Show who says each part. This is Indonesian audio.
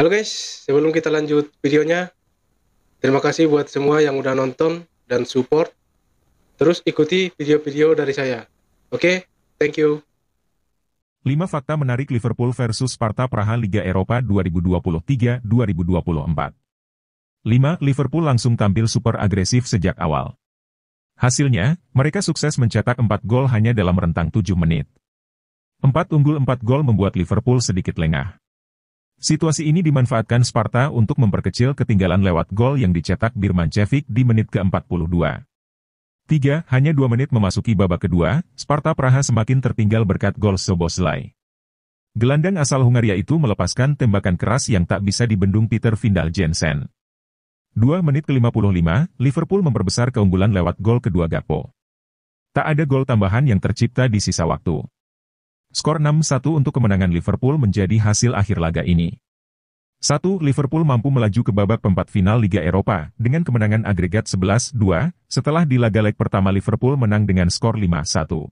Speaker 1: Halo guys, sebelum kita lanjut videonya, terima kasih buat semua yang udah nonton dan support. Terus ikuti video-video dari saya. Oke, okay? thank you.
Speaker 2: 5 fakta menarik Liverpool versus Sparta Praha Liga Eropa 2023-2024. 5. Liverpool langsung tampil super agresif sejak awal. Hasilnya, mereka sukses mencetak 4 gol hanya dalam rentang 7 menit. 4 unggul 4 gol membuat Liverpool sedikit lengah. Situasi ini dimanfaatkan Sparta untuk memperkecil ketinggalan lewat gol yang dicetak Birman Cevik di menit ke-42. Tiga, Hanya dua menit memasuki babak kedua, Sparta Praha semakin tertinggal berkat gol Soboslai. Gelandang asal Hungaria itu melepaskan tembakan keras yang tak bisa dibendung Peter Vindal Jensen. Dua menit ke-55, Liverpool memperbesar keunggulan lewat gol kedua Gapo. Tak ada gol tambahan yang tercipta di sisa waktu. Skor 6-1 untuk kemenangan Liverpool menjadi hasil akhir laga ini. 1. Liverpool mampu melaju ke babak perempat final Liga Eropa dengan kemenangan agregat 11-2 setelah di laga leg pertama Liverpool menang dengan skor 5-1.